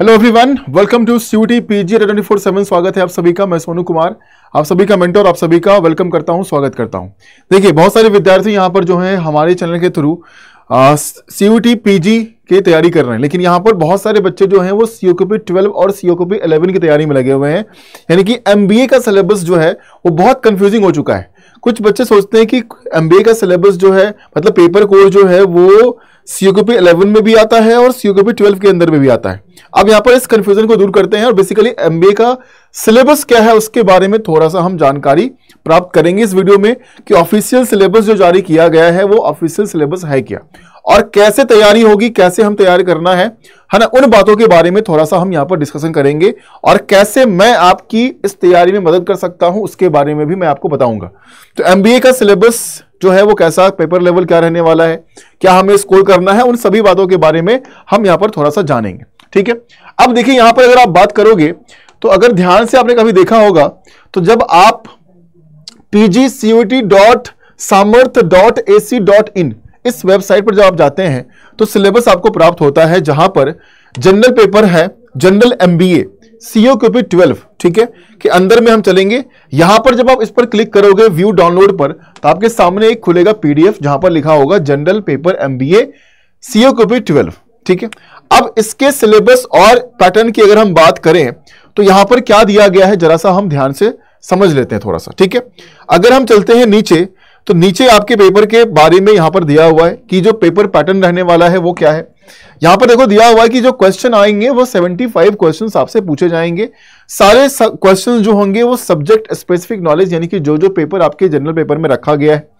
hello everyone welcome to CUET PG twenty four seven स्वागत है आप सभी का मैं सोनू कुमार आप सभी का मेंटर आप सभी का वेलकम करता हूं स्वागत करता हूं देखिए बहुत सारे विद्यार्थी यहां पर जो है हमारे चैनल के थ्रू सी सीयूटी पीजी की तैयारी कर रहे हैं लेकिन यहाँ पर बहुत सारे बच्चे जो हैं वो सी पी ट्वेल्व और सी पी इलेवन की तैयारी में लगे हुए हैं यानी कि एम का सिलेबस जो है वो बहुत कन्फ्यूजिंग हो चुका है कुछ बच्चे सोचते हैं कि एम का सिलेबस जो है मतलब पेपर कोर्स जो है वो सीओकेपी 11 में भी आता है और सीओकेपी 12 के अंदर में भी आता है अब यहां पर इस कंफ्यूजन को दूर करते हैं और बेसिकली एमबीए का सिलेबस क्या है उसके बारे में थोड़ा सा हम जानकारी प्राप्त करेंगे इस वीडियो में कि ऑफिशियल सिलेबस जो जारी किया गया है वो ऑफिशियल सिलेबस है क्या और कैसे तैयारी होगी कैसे हम तैयारी करना है है ना उन बातों के बारे में थोड़ा सा हम यहाँ पर डिस्कशन करेंगे और कैसे मैं आपकी इस तैयारी में मदद कर सकता हूं उसके बारे में भी मैं आपको बताऊंगा तो एमबीए का सिलेबस जो है वो कैसा पेपर लेवल क्या रहने वाला है क्या हमें स्कोर करना है उन सभी बातों के बारे में हम यहाँ पर थोड़ा सा जानेंगे ठीक है अब देखिए यहां पर अगर आप बात करोगे तो अगर ध्यान से आपने कभी देखा होगा तो जब आप पीजी इस वेबसाइट पर जब आप जाते हैं तो सिलेबस आपको प्राप्त होता है जहां पर जनरल पेपर है जनरल एमबीए सीओ के ऊपर ट्वेल्व ठीक है कि अंदर में हम चलेंगे यहां पर जब आप इस पर क्लिक करोगे व्यू डाउनलोड पर तो आपके सामने एक खुलेगा पीडीएफ जहां पर लिखा होगा जनरल पेपर एमबीए सीओ के ऊपर ट्वेल्व ठीक है अब इसके सिलेबस और पैटर्न की अगर हम बात करें तो यहां पर क्या दिया गया है जरा सा हम ध्यान से समझ लेते हैं थोड़ा सा ठीक है अगर हम चलते हैं नीचे तो नीचे आपके पेपर के बारे में यहां पर दिया हुआ है कि जो पेपर पैटर्न रहने वाला है वो क्या है यहां पर देखो दिया हुआ है कि जो क्वेश्चन आएंगे वो 75 क्वेश्चन आपसे पूछे जाएंगे सारे क्वेश्चन जो होंगे वो सब्जेक्ट स्पेसिफिक नॉलेज यानी कि जो जो पेपर आपके जनरल पेपर में रखा गया है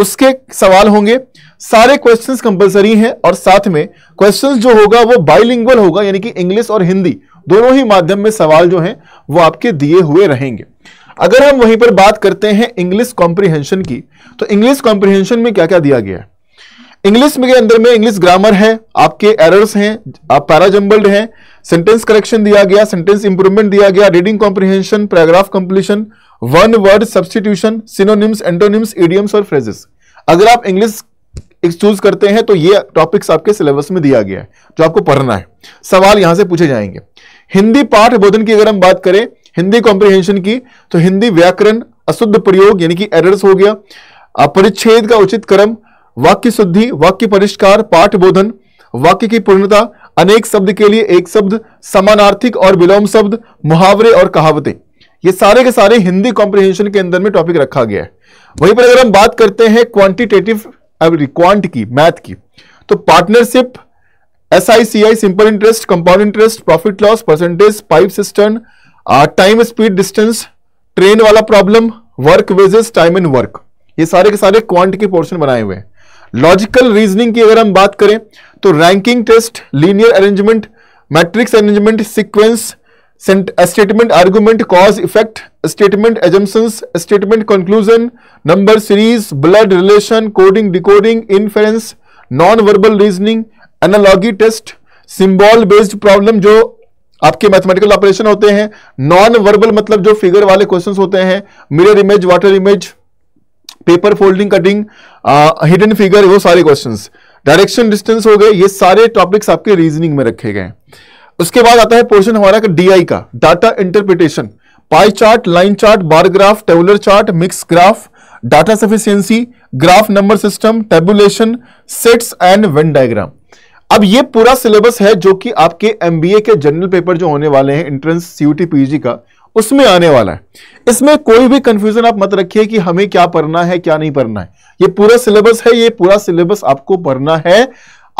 उसके सवाल होंगे सारे क्वेश्चंस कंपलसरी हैं और साथ में क्वेश्चंस जो होगा वो बाइलिंगुअल होगा यानी कि इंग्लिश और हिंदी दोनों ही माध्यम में सवाल जो है वो आपके दिए हुए रहेंगे अगर हम वहीं पर बात करते हैं इंग्लिश कॉम्प्रिहेंशन की तो इंग्लिश कॉम्प्रिहेंशन में क्या क्या दिया गया है इंग्लिश के अंदर में इंग्लिश ग्रामर है आपके एरर्स हैं आप पैराजम्बल्ड हैं सेंटेंस करेक्शन दिया गया सेंटेंस इंप्रूवमेंट दिया गया reading comprehension paragraph completion one word substitution synonyms antonyms idioms और फ्रेजेस अगर आप इंग्लिश चूज करते हैं तो ये टॉपिक्स आपके सिलेबस में दिया गया है जो आपको पढ़ना है सवाल यहां से पूछे जाएंगे हिंदी पाठ बोधन की अगर हम बात करें हिंदी कॉम्प्रिहेंशन की तो हिंदी व्याकरण अशुद्ध प्रयोग यानी कि एरर्स हो गया परिच्छेद का उचित क्रम वाक्य शुद्धि वाक्य परिष्कार पाठ बोधन वाक्य की पूर्णता अनेक शब्द के लिए एक शब्द समानार्थिक और विलोम शब्द मुहावरे और कहावतें ये सारे के सारे हिंदी कॉम्प्रिहेंशन के अंदर में टॉपिक रखा गया है वहीं पर अगर हम बात करते हैं क्वांटिटेटिव क्वांट की मैथ की तो partnership S I C I simple interest compound interest profit loss percentage pipe cistern time speed distance train वाला problem work wages time and work ये सारे के सारे क्वांट के पोर्शन बनाए हुए हैं लॉजिकल रीजनिंग की अगर हम बात करें तो ranking test linear arrangement matrix arrangement sequence statement argument cause effect statement assumptions statement conclusion number series blood relation coding decoding inference non verbal reasoning analogy test symbol based problem जो आपके mathematical operation होते हैं non verbal मतलब जो figure वाले questions होते हैं mirror image water image paper folding cutting hidden figure वो सारे क्वेश्चन डायरेक्शन डिस्टेंस हो गए ये सारे टॉपिक्स आपके रीजनिंग में रखे गए उसके बाद आता है पोर्शन हमारा डीआई का data interpretation pie chart line chart bar graph tabular chart mix graph data sufficiency graph number system tabulation sets and Venn diagram अब ये पूरा सिलेबस है जो कि आपके एमबीए के जनरल पेपर जो होने वाले हैं इंट्रेंस सीयूटी पीजी का उसमें आने वाला है इसमें कोई भी कंफ्यूजन आप मत रखिए कि हमें क्या पढ़ना है क्या नहीं पढ़ना है ये पूरा सिलेबस है ये पूरा सिलेबस आपको पढ़ना है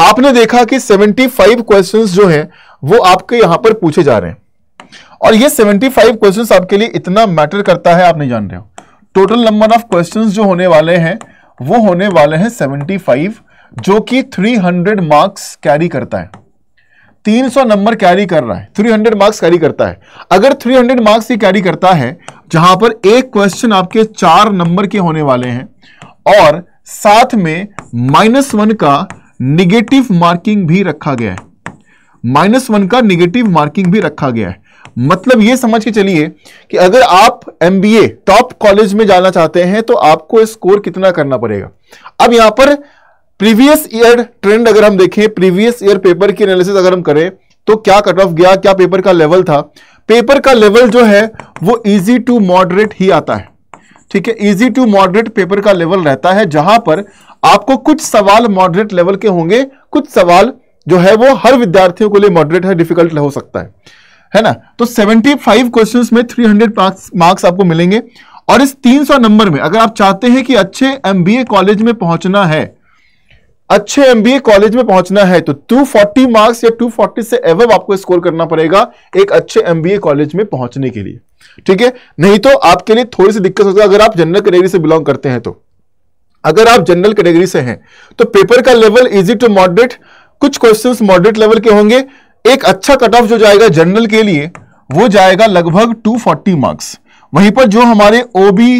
आपने देखा कि 75 क्वेश्चन जो हैं वो आपके यहां पर पूछे जा रहे हैं और ये 75 क्वेश्चन आपके लिए इतना मैटर करता है आप नहीं जान रहे हो टोटल नंबर ऑफ क्वेश्चन जो होने वाले हैं वो होने वाले हैं सेवेंटी जो कि थ्री मार्क्स कैरी करता है 300 नंबर कैरी कर रहा है 300 मार्क्स कैरी करता है अगर 300 मार्क्स ही कैरी करता है जहां पर एक क्वेश्चन आपके चार नंबर के होने वाले हैं और साथ में माइनस वन का निगेटिव मार्किंग भी रखा गया है माइनस वन का निगेटिव मार्किंग भी रखा गया है मतलब यह समझ के चलिए कि अगर आप एम टॉप कॉलेज में जाना चाहते हैं तो आपको स्कोर कितना करना पड़ेगा अब यहां पर प्रीवियस ईयर ट्रेंड अगर हम देखें प्रीवियस ईयर पेपर की एनालिसिस अगर हम करें तो क्या कट ऑफ गया क्या पेपर का लेवल था पेपर का लेवल जो है वो इजी टू मॉडरेट ही आता है ठीक है इजी टू मॉडरेट पेपर का लेवल रहता है जहां पर आपको कुछ सवाल मॉडरेट लेवल के होंगे कुछ सवाल जो है वो हर विद्यार्थियों के लिए मॉडरेट है डिफिकल्ट हो सकता है है ना तो 75 क्वेश्चंस में 300 मार्क्स मार्क्स आपको मिलेंगे और इस 300 नंबर में अगर आप चाहते हैं कि अच्छे एमबीए कॉलेज में पहुंचना है अच्छे एमबीए कॉलेज में पहुंचना है तो 240 मार्क्स या 240 से एवब आपको स्कोर करना पड़ेगा एक अच्छे एमबीए कॉलेज में पहुंचने के लिए ठीक है नहीं तो आपके लिए थोड़ी सी दिक्कत होगा अगर आप जनरल कैटेगरी से बिलोंग करते हैं तो अगर आप जनरल कैटेगरी से हैं तो पेपर का लेवल इजी टू मॉडरेट कुछ क्वेश्चन मॉडरेट लेवल के होंगे एक अच्छा कट ऑफ जो जाएगा जनरल के लिए वो जाएगा लगभग टू मार्क्स वहीं पर जो हमारे ओबी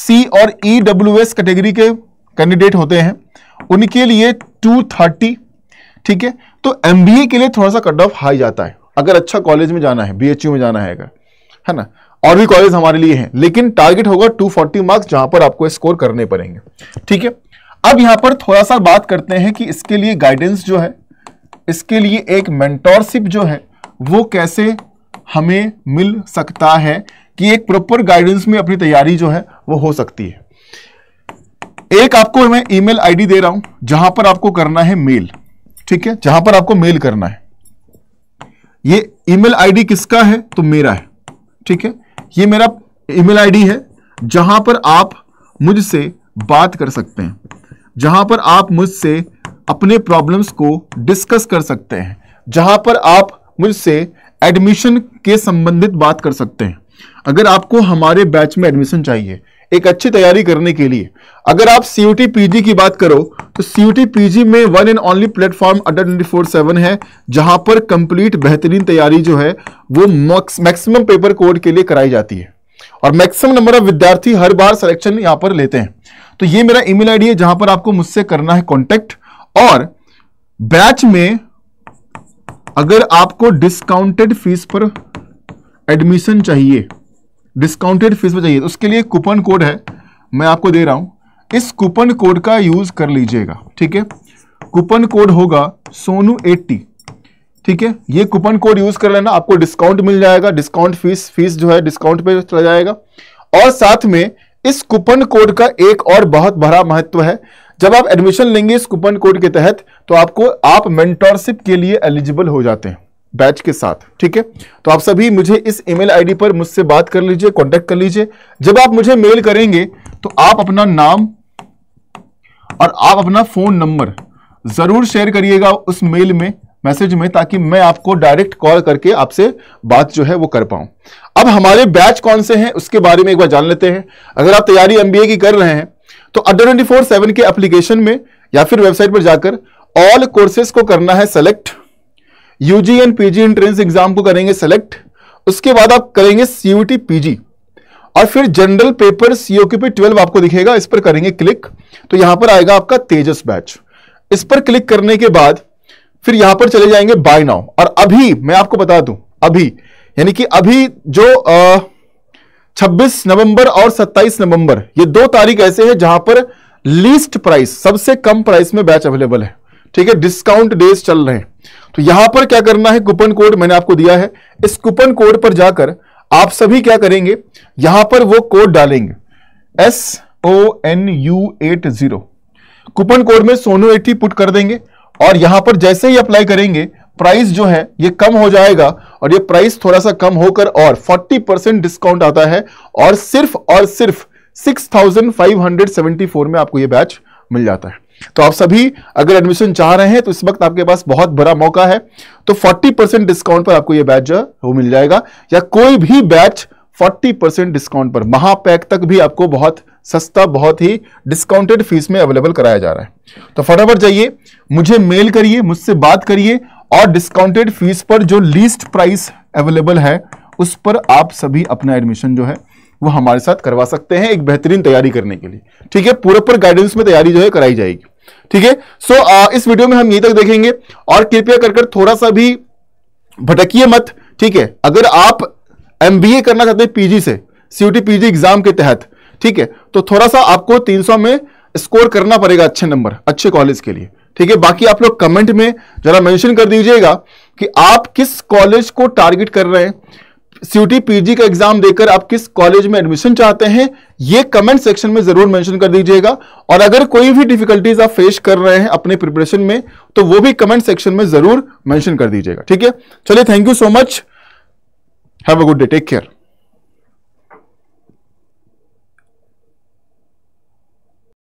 सी और ईडब्ल्यू e कैटेगरी के कैंडिडेट होते हैं उनके लिए 230 ठीक है तो एमबीए के लिए थोड़ा सा कट ऑफ हाई जाता है अगर अच्छा कॉलेज में जाना है बीएचयू में जाना है अगर है ना और भी कॉलेज हमारे लिए हैं लेकिन टारगेट होगा 240 मार्क्स जहां पर आपको स्कोर करने पड़ेंगे ठीक है अब यहां पर थोड़ा सा बात करते हैं कि इसके लिए गाइडेंस जो है इसके लिए एक मेंटोरशिप जो है वो कैसे हमें मिल सकता है कि एक प्रॉपर गाइडेंस में अपनी तैयारी जो है वो हो सकती है एक आपको मैं ईमेल आईडी दे रहा हूं जहां पर आपको करना है मेल ठीक है जहां पर आपको मेल करना है ये ईमेल आईडी किसका है तो मेरा है ठीक है ये मेरा ईमेल आईडी है जहां पर आप मुझसे बात कर सकते हैं जहां पर आप मुझसे अपने प्रॉब्लम्स को डिस्कस कर सकते हैं जहां पर आप मुझसे एडमिशन के संबंधित बात कर सकते हैं अगर आपको हमारे बैच में एडमिशन चाहिए एक अच्छी तैयारी करने के लिए अगर आप सीयूटी पीजी की बात करो तो सीयूटी पीजी में one and only platform under twenty four seven है जहां पर कंप्लीट बेहतरीन तैयारी जो है वो मैक्सिमम पेपर कोड के लिए कराई जाती है और मैक्सिमम नंबर ऑफ विद्यार्थी हर बार सिलेक्शन यहां पर लेते हैं तो ये मेरा ईमेल आईडी है जहां पर आपको मुझसे करना है कॉन्टेक्ट और बैच में अगर आपको डिस्काउंटेड फीस पर एडमिशन चाहिए डिस्काउंटेड फीस में चाहिए तो उसके लिए कूपन कोड है मैं आपको दे रहा हूं इस कूपन कोड का यूज़ कर लीजिएगा ठीक है कूपन कोड होगा सोनू एट्टी ठीक है ये कूपन कोड यूज़ कर लेना आपको डिस्काउंट मिल जाएगा डिस्काउंट फीस फीस जो है डिस्काउंट पे चला जाएगा और साथ में इस कूपन कोड का एक और बहुत बड़ा महत्व है जब आप एडमिशन लेंगे इस कूपन कोड के तहत तो आपको आप मेंटोरशिप के लिए एलिजिबल हो जाते हैं बैच के साथ ठीक है तो आप सभी मुझे इस ईमेल आईडी पर मुझसे बात कर लीजिए कांटेक्ट कर लीजिए जब आप मुझे मेल करेंगे तो आप अपना नाम और आप अपना फोन नंबर जरूर शेयर करिएगा उस मेल में मैसेज में ताकि मैं आपको डायरेक्ट कॉल करके आपसे बात जो है वो कर पाऊं अब हमारे बैच कौन से हैं उसके बारे में एक बार जान लेते हैं अगर आप तैयारी एमबीए की कर रहे हैं तो अड्डा ट्वेंटी फोर सेवन के एप्लीकेशन में या फिर वेबसाइट पर जाकर ऑल कोर्सेज को करना है select UG and PG entrance exam को करेंगे सेलेक्ट उसके बाद आप करेंगे सीयूटी पीजी और फिर जनरल पेपर सीओ के ट्वेल्व आपको दिखेगा इस पर करेंगे क्लिक तो यहां पर आएगा आपका तेजस बैच इस पर क्लिक करने के बाद फिर यहां पर चले जाएंगे बाय नाउ और अभी मैं आपको बता दूं अभी यानी कि अभी जो आ, 26 नवंबर और 27 नवंबर ये दो तारीख ऐसे हैं जहां पर लीस्ट प्राइस सबसे कम प्राइस में बैच अवेलेबल है ठीक है डिस्काउंट डेज चल रहे हैं तो यहां पर क्या करना है कूपन कोड मैंने आपको दिया है इस कूपन कोड पर जाकर आप सभी क्या करेंगे यहां पर वो कोड डालेंगे S O N U eight zero coupon code में सोनो एटी पुट कर देंगे और यहां पर जैसे ही अप्लाई करेंगे प्राइस जो है ये कम हो जाएगा और ये प्राइस थोड़ा सा कम होकर और 40 परसेंट डिस्काउंट आता है और सिर्फ और सिर्फ 6,574 में आपको ये बैच मिल जाता है तो आप सभी अगर एडमिशन चाह रहे हैं तो इस वक्त आपके पास बहुत बड़ा मौका है तो 40 परसेंट डिस्काउंट पर आपको यह बैच जो वो मिल जाएगा या कोई भी बैच 40 परसेंट डिस्काउंट पर महापैक तक भी आपको बहुत सस्ता बहुत ही डिस्काउंटेड फीस में अवेलेबल कराया जा रहा है तो फटाफट जाइए मुझे मेल करिए मुझसे बात करिए और डिस्काउंटेड फीस पर जो लीस्ट प्राइस अवेलेबल है उस पर आप सभी अपना एडमिशन जो है वो हमारे साथ करवा सकते हैं एक बेहतरीन तैयारी करने के लिए ठीक है पूरे पर गाइडेंस में तैयारी जो है कराई जाएगी ठीक है सो इस वीडियो में हम यहीं तक देखेंगे और कृपया कर कर थोड़ा सा भी भटकिए मत ठीक है अगर आप एम करना चाहते हैं पीजी से सीयूटी पीजी एग्जाम के तहत ठीक है तो थोड़ा सा आपको 300 में स्कोर करना पड़ेगा अच्छे नंबर अच्छे कॉलेज के लिए ठीक है बाकी आप लोग कमेंट में जरा मेंशन कर दीजिएगा कि आप किस कॉलेज को टारगेट कर रहे हैं सीयूटी पीजी का एग्जाम देकर आप किस कॉलेज में एडमिशन चाहते हैं ये कमेंट सेक्शन में जरूर मेंशन कर दीजिएगा और अगर कोई भी डिफिकल्टीज आप फेस कर रहे हैं अपने प्रिपरेशन में तो वो भी कमेंट सेक्शन में जरूर मेंशन कर दीजिएगा ठीक है चलिए thank you so much have a good day take care